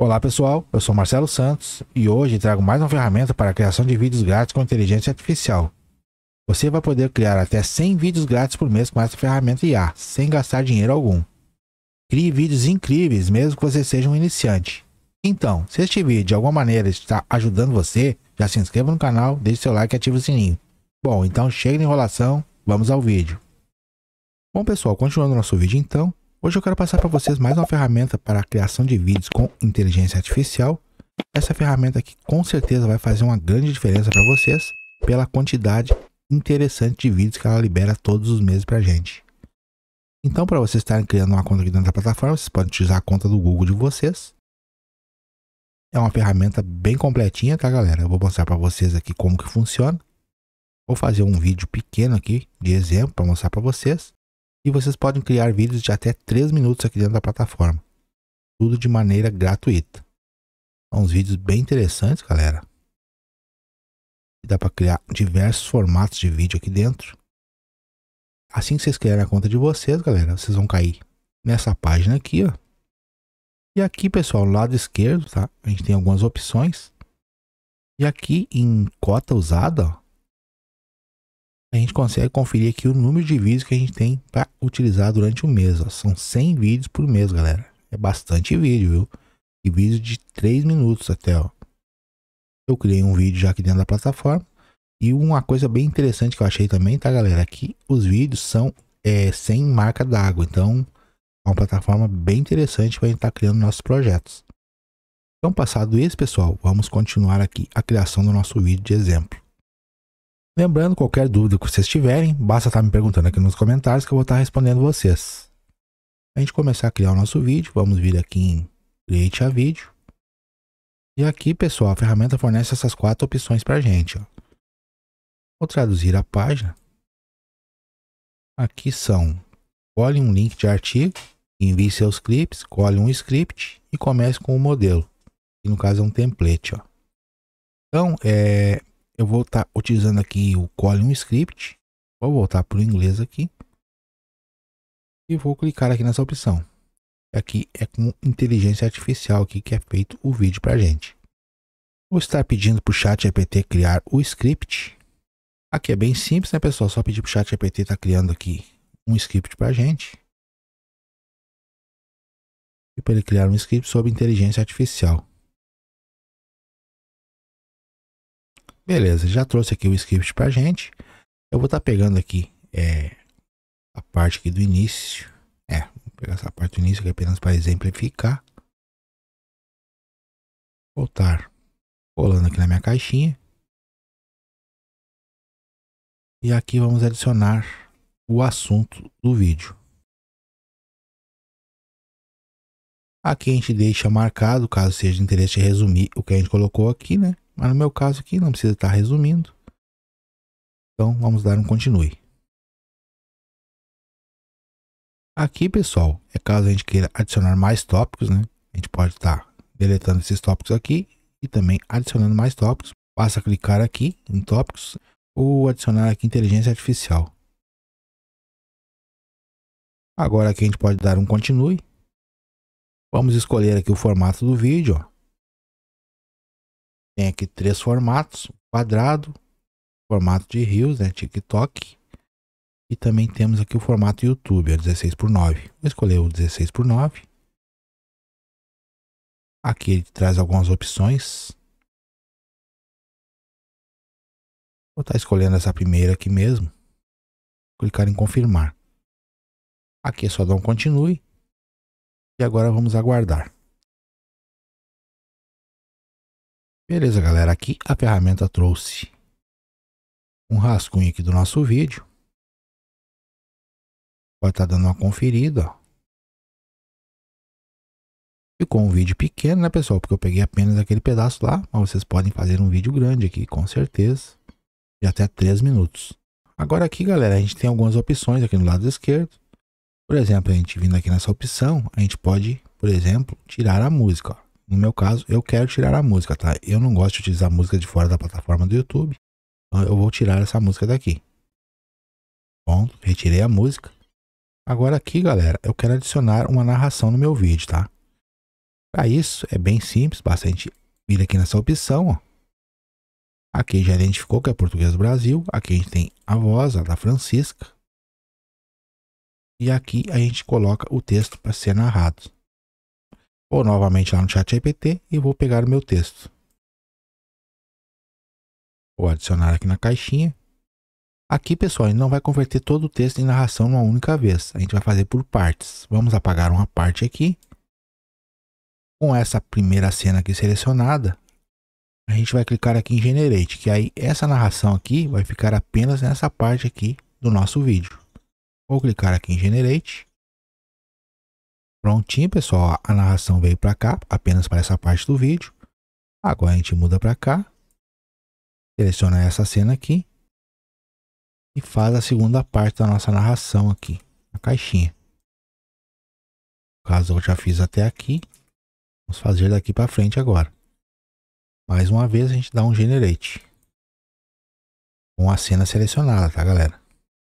Olá pessoal, eu sou Marcelo Santos e hoje trago mais uma ferramenta para a criação de vídeos grátis com inteligência artificial. Você vai poder criar até 100 vídeos grátis por mês com essa ferramenta IA, sem gastar dinheiro algum. Crie vídeos incríveis mesmo que você seja um iniciante. Então, se este vídeo de alguma maneira está ajudando você, já se inscreva no canal, deixe seu like e ative o sininho. Bom, então chega de enrolação, vamos ao vídeo. Bom pessoal, continuando nosso vídeo então, Hoje eu quero passar para vocês mais uma ferramenta para a criação de vídeos com inteligência artificial. Essa ferramenta aqui com certeza vai fazer uma grande diferença para vocês pela quantidade interessante de vídeos que ela libera todos os meses para a gente. Então, para vocês estarem criando uma conta aqui dentro da plataforma, vocês podem utilizar a conta do Google de vocês. É uma ferramenta bem completinha, tá, galera? Eu vou mostrar para vocês aqui como que funciona. Vou fazer um vídeo pequeno aqui de exemplo para mostrar para vocês e vocês podem criar vídeos de até 3 minutos aqui dentro da plataforma. Tudo de maneira gratuita. São uns vídeos bem interessantes, galera. Dá para criar diversos formatos de vídeo aqui dentro. Assim que vocês criarem a conta de vocês, galera, vocês vão cair nessa página aqui, ó. E aqui, pessoal, lado esquerdo, tá? A gente tem algumas opções. E aqui em cota usada, ó, a gente consegue conferir aqui o número de vídeos que a gente tem para utilizar durante o mês. Ó. São 100 vídeos por mês, galera. É bastante vídeo, viu? E vídeo de 3 minutos até, ó. Eu criei um vídeo já aqui dentro da plataforma. E uma coisa bem interessante que eu achei também, tá, galera? Aqui os vídeos são é, sem marca d'água. Então, é uma plataforma bem interessante para a gente estar tá criando nossos projetos. Então, passado isso, pessoal, vamos continuar aqui a criação do nosso vídeo de exemplo. Lembrando, qualquer dúvida que vocês tiverem, basta estar tá me perguntando aqui nos comentários que eu vou estar tá respondendo vocês. A gente começar a criar o nosso vídeo, vamos vir aqui em Create a Vídeo. E aqui, pessoal, a ferramenta fornece essas quatro opções para a gente. Ó. Vou traduzir a página. Aqui são, colhe um link de artigo, envie seus clipes, colhe um script e comece com o um modelo. Que no caso é um template. Ó. Então, é, eu vou estar tá utilizando aqui o Colin Script. Vou voltar para o inglês aqui. E vou clicar aqui nessa opção. Aqui é com inteligência artificial aqui que é feito o vídeo para gente. Vou estar pedindo para o chat GPT criar o script. Aqui é bem simples, né pessoal? Só pedir para o chat GPT estar tá criando aqui um script para gente. E para ele criar um script sobre inteligência artificial. Beleza, já trouxe aqui o script pra gente. Eu vou estar tá pegando aqui é, a parte aqui do início. É, vou pegar essa parte do início aqui apenas para exemplificar. Voltar tá colando aqui na minha caixinha. E aqui vamos adicionar o assunto do vídeo. Aqui a gente deixa marcado, caso seja de interesse, resumir o que a gente colocou aqui, né? Mas no meu caso aqui não precisa estar resumindo. Então vamos dar um continue. Aqui, pessoal, é caso a gente queira adicionar mais tópicos, né? A gente pode estar deletando esses tópicos aqui e também adicionando mais tópicos. Basta clicar aqui em tópicos ou adicionar aqui inteligência artificial. Agora aqui a gente pode dar um continue. Vamos escolher aqui o formato do vídeo, ó. Tem aqui três formatos: quadrado, formato de rios, né, TikTok. E também temos aqui o formato YouTube, a é 16 por 9. Vou escolher o 16 por 9. Aqui ele traz algumas opções. Vou estar tá escolhendo essa primeira aqui mesmo. Clicar em confirmar. Aqui é só dar um continue. E agora vamos aguardar. Beleza, galera. Aqui a ferramenta trouxe um rascunho aqui do nosso vídeo. Pode estar tá dando uma conferida, ó. Ficou um vídeo pequeno, né, pessoal? Porque eu peguei apenas aquele pedaço lá, mas vocês podem fazer um vídeo grande aqui, com certeza, de até 3 minutos. Agora aqui, galera, a gente tem algumas opções aqui no lado esquerdo. Por exemplo, a gente vindo aqui nessa opção, a gente pode, por exemplo, tirar a música, ó no meu caso, eu quero tirar a música, tá? Eu não gosto de utilizar música de fora da plataforma do YouTube. Então eu vou tirar essa música daqui. Ponto, retirei a música. Agora aqui, galera, eu quero adicionar uma narração no meu vídeo, tá? Para isso, é bem simples, basta a gente vir aqui nessa opção, ó. Aqui já identificou que é Português do Brasil. Aqui a gente tem a voz, a da Francisca. E aqui a gente coloca o texto para ser narrado. Vou novamente lá no chat APT e vou pegar o meu texto. Vou adicionar aqui na caixinha. Aqui, pessoal, a gente não vai converter todo o texto em narração numa única vez. A gente vai fazer por partes. Vamos apagar uma parte aqui. Com essa primeira cena aqui selecionada, a gente vai clicar aqui em Generate, que aí essa narração aqui vai ficar apenas nessa parte aqui do nosso vídeo. Vou clicar aqui em Generate. Prontinho, pessoal. A narração veio para cá, apenas para essa parte do vídeo. Agora a gente muda para cá. Seleciona essa cena aqui. E faz a segunda parte da nossa narração aqui, na caixinha. No caso eu já fiz até aqui. Vamos fazer daqui para frente agora. Mais uma vez a gente dá um generate. Com a cena selecionada, tá galera?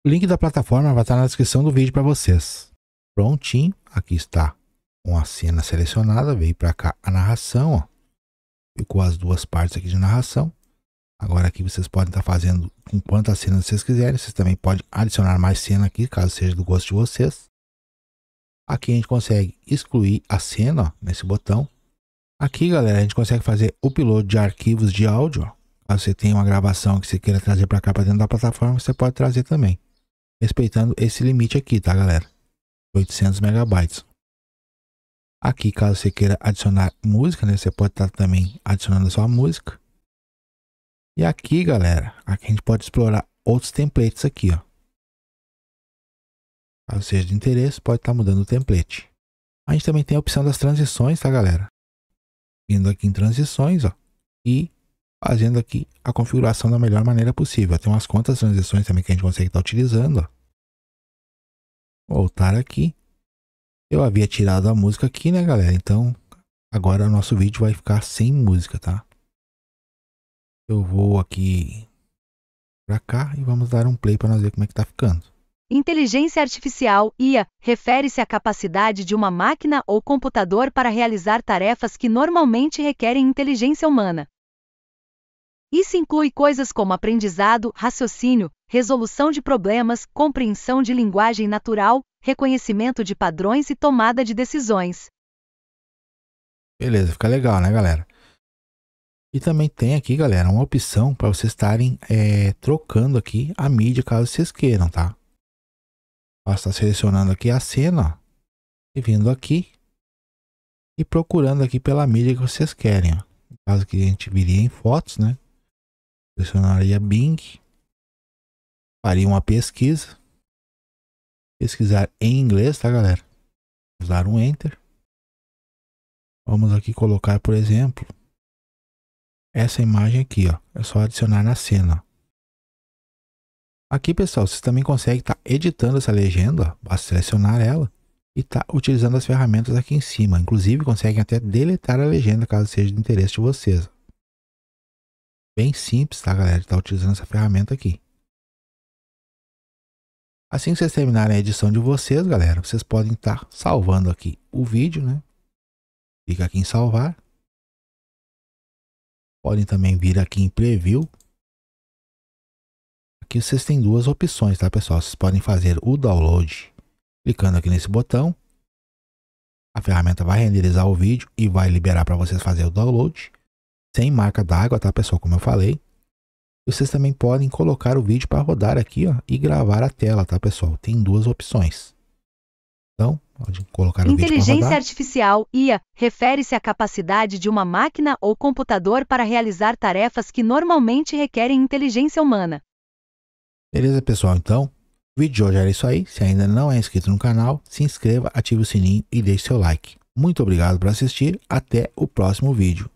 O link da plataforma vai estar na descrição do vídeo para vocês. Prontinho, aqui está com a cena selecionada, veio para cá a narração, ó. Ficou as duas partes aqui de narração. Agora aqui vocês podem estar tá fazendo com quantas cenas vocês quiserem. Vocês também podem adicionar mais cena aqui, caso seja do gosto de vocês. Aqui a gente consegue excluir a cena, ó, nesse botão. Aqui, galera, a gente consegue fazer o upload de arquivos de áudio. Ó. Caso você tenha uma gravação que você queira trazer para cá, para dentro da plataforma, você pode trazer também. Respeitando esse limite aqui, tá, galera? 800 megabytes. Aqui, caso você queira adicionar música, né, você pode estar também adicionando a sua música. E aqui, galera, aqui a gente pode explorar outros templates aqui, ó. Caso seja de interesse, pode estar mudando o template. A gente também tem a opção das transições, tá, galera? Vindo aqui em transições, ó, e fazendo aqui a configuração da melhor maneira possível. Tem umas quantas transições também que a gente consegue estar utilizando, ó voltar aqui. Eu havia tirado a música aqui, né, galera? Então, agora o nosso vídeo vai ficar sem música, tá? Eu vou aqui para cá e vamos dar um play para nós ver como é que tá ficando. Inteligência artificial, IA, refere-se à capacidade de uma máquina ou computador para realizar tarefas que normalmente requerem inteligência humana. Isso inclui coisas como aprendizado, raciocínio, resolução de problemas, compreensão de linguagem natural, reconhecimento de padrões e tomada de decisões. Beleza, fica legal, né, galera? E também tem aqui, galera, uma opção para vocês estarem é, trocando aqui a mídia caso vocês queiram, tá? Basta selecionando aqui a cena ó, e vindo aqui e procurando aqui pela mídia que vocês querem. Ó. No caso que a gente viria em fotos, né? Selecionaria Bing faria uma pesquisa. Pesquisar em inglês, tá, galera? Usar um Enter. Vamos aqui colocar, por exemplo, essa imagem aqui, ó. É só adicionar na cena. Aqui, pessoal, vocês também conseguem estar tá editando essa legenda, ó. basta selecionar ela e tá utilizando as ferramentas aqui em cima. Inclusive, conseguem até deletar a legenda, caso seja de interesse de vocês. Bem simples, tá, galera? Estar tá utilizando essa ferramenta aqui. Assim que vocês terminarem a edição de vocês, galera, vocês podem estar tá salvando aqui o vídeo, né? Clica aqui em salvar. Podem também vir aqui em preview. Aqui vocês têm duas opções, tá pessoal? Vocês podem fazer o download clicando aqui nesse botão. A ferramenta vai renderizar o vídeo e vai liberar para vocês fazer o download sem marca d'água, tá pessoal? Como eu falei vocês também podem colocar o vídeo para rodar aqui ó, e gravar a tela, tá pessoal? Tem duas opções. Então, pode colocar o vídeo para rodar. Inteligência artificial, IA, refere-se à capacidade de uma máquina ou computador para realizar tarefas que normalmente requerem inteligência humana. Beleza, pessoal? Então, o vídeo de hoje era isso aí. Se ainda não é inscrito no canal, se inscreva, ative o sininho e deixe seu like. Muito obrigado por assistir. Até o próximo vídeo.